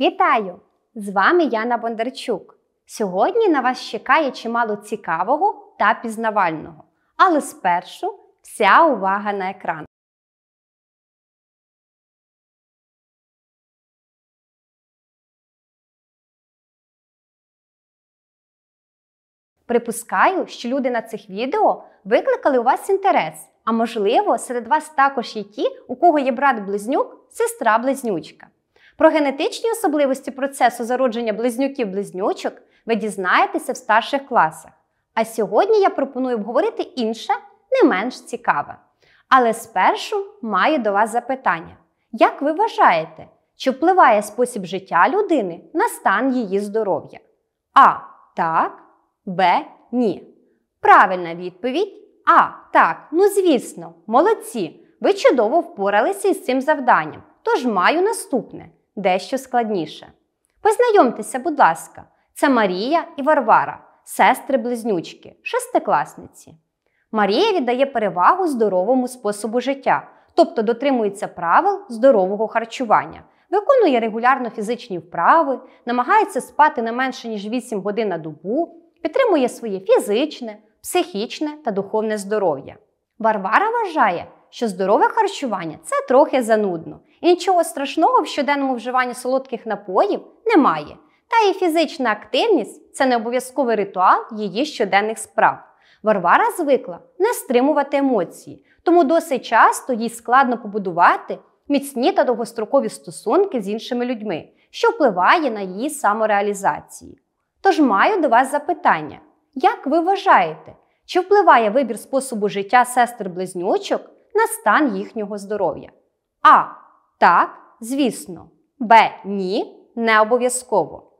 Вітаю! З вами Яна Бондарчук. Сьогодні на вас чекає чимало цікавого та пізнавального. Але спершу вся увага на екран. Припускаю, що люди на цих відео викликали у вас інтерес, а можливо, серед вас також є ті, у кого є брат близнюк, сестра близнючка. Про генетичні особливості процесу зародження близнюків-близнючок ви дізнаєтеся в старших класах. А сьогодні я пропоную обговорити інше, не менш цікаве. Але спершу маю до вас запитання: як ви вважаєте, чи впливає спосіб життя людини на стан її здоров'я? А. Так, Б. Ні. Правильна відповідь А. Так. Ну звісно, молодці. Ви чудово впоралися із цим завданням. Тож маю наступне дещо складніше. Познайомтеся, будь ласка, це Марія і Варвара, сестри-близнючки, шестикласниці. Марія віддає перевагу здоровому способу життя, тобто дотримується правил здорового харчування, виконує регулярно фізичні вправи, намагається спати не менше, ніж 8 годин на добу, підтримує своє фізичне, психічне та духовне здоров'я. Варвара вважає, що здорове харчування це трохи занудно, і нічого страшного в щоденному вживанні солодких напоїв немає. Та і фізична активність це не обов'язковий ритуал її щоденних справ. Варвара звикла не стримувати емоції, тому досить часто їй складно побудувати міцні та довгострокові стосунки з іншими людьми, що впливає на її самореалізацію. Тож маю до вас запитання: як ви вважаєте, чи впливає вибір способу життя сестер-близнючок на стан їхнього здоров'я. А. Так, звісно. Б. Ні. Не обов'язково.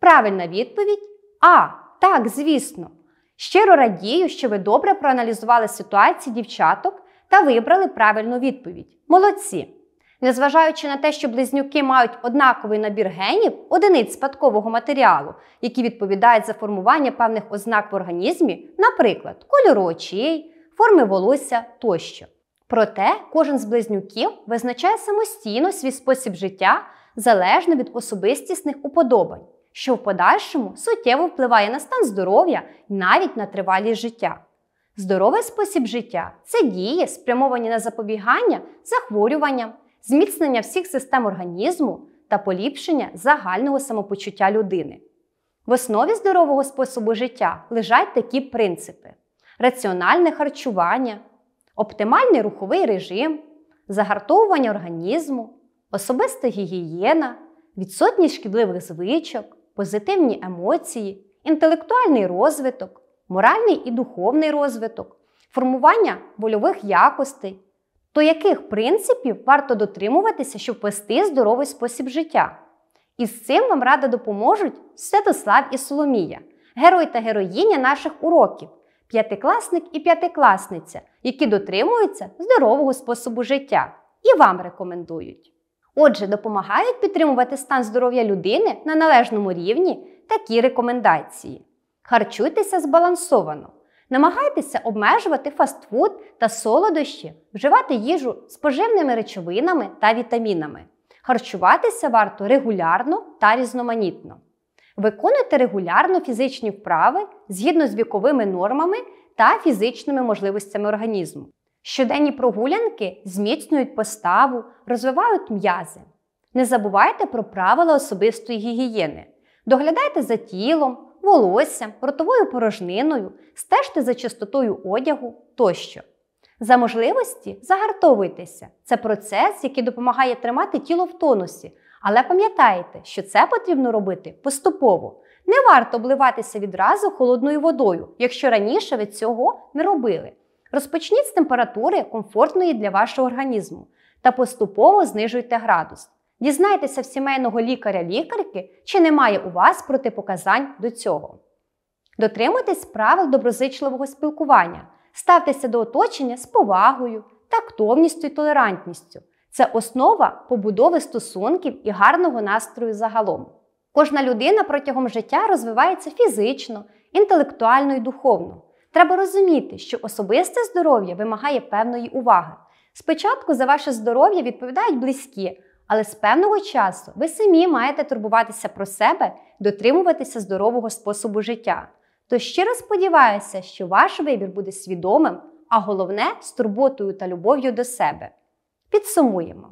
Правильна відповідь А. Так, звісно. Щиро радію, що ви добре проаналізували ситуацію дівчаток та вибрали правильну відповідь. Молодці! Незважаючи на те, що близнюки мають однаковий набір генів, одиниць спадкового матеріалу, які відповідають за формування певних ознак в організмі, наприклад, кольору очей, форми волосся тощо. Проте кожен з близнюків визначає самостійно свій спосіб життя залежно від особистісних уподобань, що в подальшому суттєво впливає на стан здоров'я і навіть на тривалість життя. Здоровий спосіб життя це дії, спрямовані на запобігання захворюванням, зміцнення всіх систем організму та поліпшення загального самопочуття людини. В основі здорового способу життя лежать такі принципи: раціональне харчування, оптимальний руховий режим, загартовування організму, особиста гігієна, відсутність шкідливих звичок, позитивні емоції, інтелектуальний розвиток, моральний і духовний розвиток, формування вольових якостей, то яких принципів варто дотримуватися, щоб вести здоровий спосіб життя. І з цим вам рада допоможуть Святослав і Соломія, герой та героїня наших уроків п'ятикласник і п'ятикласниця, які дотримуються здорового способу життя і вам рекомендують. Отже, допомагають підтримувати стан здоров'я людини на належному рівні такі рекомендації. Харчуйтеся збалансовано. Намагайтеся обмежувати фастфуд та солодощі, вживати їжу з поживними речовинами та вітамінами. Харчуватися варто регулярно та різноманітно. Виконуйте регулярно фізичні вправи згідно з віковими нормами та фізичними можливостями організму. Щоденні прогулянки зміцнюють поставу, розвивають м'язи. Не забувайте про правила особистої гігієни. Доглядайте за тілом, волоссям, ротовою порожниною, стежте за чистотою одягу тощо. За можливості загартовуйтеся. Це процес, який допомагає тримати тіло в тонусі але пам'ятайте, що це потрібно робити поступово. Не варто обливатися відразу холодною водою, якщо раніше ви цього не робили. Розпочніть з температури, комфортної для вашого організму, та поступово знижуйте градус. Дізнайтеся в сімейного лікаря-лікарки, чи немає у вас протипоказань до цього. Дотримуйтесь правил доброзичливого спілкування, ставтеся до оточення з повагою, тактовністю і толерантністю. Це основа побудови стосунків і гарного настрою загалом. Кожна людина протягом життя розвивається фізично, інтелектуально і духовно. Треба розуміти, що особисте здоров'я вимагає певної уваги. Спочатку за ваше здоров'я відповідають близькі, але з певного часу ви самі маєте турбуватися про себе, дотримуватися здорового способу життя. То щиро сподіваюся, що ваш вибір буде свідомим, а головне з турботою та любов'ю до себе. Підсумуємо.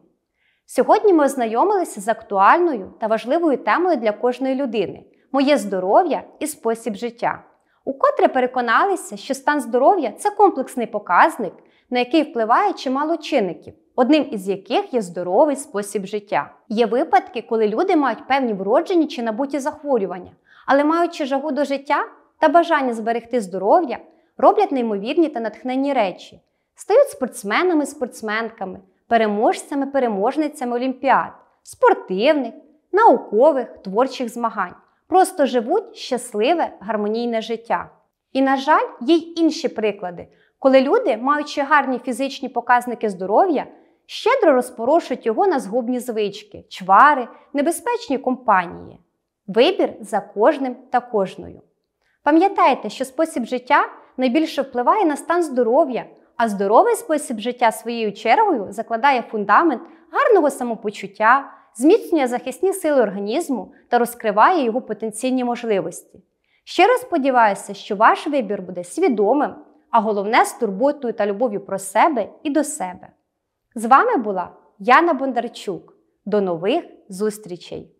Сьогодні ми ознайомилися з актуальною та важливою темою для кожної людини моє здоров'я і спосіб життя. Укотре переконалися, що стан здоров'я це комплексний показник, на який впливає чимало чинників, одним із яких є здоровий спосіб життя. Є випадки, коли люди мають певні вроджені чи набуті захворювання, але маючи жагу до життя та бажання зберегти здоров'я, роблять неймовірні та натхненні речі, стають спортсменами-спортсменками переможцями, переможницями олімпіад, спортивних, наукових, творчих змагань. Просто живуть щасливе, гармонійне життя. І, на жаль, є й інші приклади, коли люди, маючи гарні фізичні показники здоров'я, щедро розпорошують його на згубні звички, чвари, небезпечні компанії. Вибір за кожним та кожною. Пам'ятайте, що спосіб життя найбільше впливає на стан здоров'я, а здоровий спосіб життя своєю чергою закладає фундамент гарного самопочуття, зміцнює захисні сили організму та розкриває його потенційні можливості. Ще раз сподіваюся, що ваш вибір буде свідомим, а головне з турботою та любов'ю про себе і до себе. З вами була Яна Бондарчук. До нових зустрічей!